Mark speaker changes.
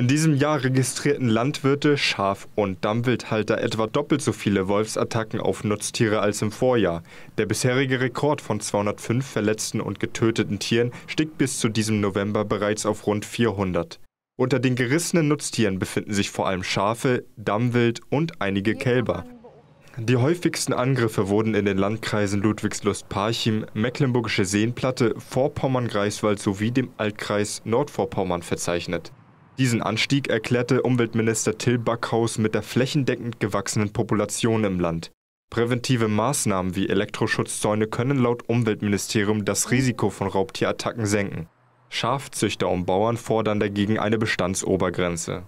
Speaker 1: In diesem Jahr registrierten Landwirte, Schaf- und Dammwildhalter etwa doppelt so viele Wolfsattacken auf Nutztiere als im Vorjahr. Der bisherige Rekord von 205 verletzten und getöteten Tieren stieg bis zu diesem November bereits auf rund 400. Unter den gerissenen Nutztieren befinden sich vor allem Schafe, Dammwild und einige Kälber. Die häufigsten Angriffe wurden in den Landkreisen Ludwigslust-Parchim, Mecklenburgische Seenplatte, Vorpommern-Greifswald sowie dem Altkreis Nordvorpommern verzeichnet. Diesen Anstieg erklärte Umweltminister Till Backhaus mit der flächendeckend gewachsenen Population im Land. Präventive Maßnahmen wie Elektroschutzzäune können laut Umweltministerium das Risiko von Raubtierattacken senken. Schafzüchter und Bauern fordern dagegen eine Bestandsobergrenze.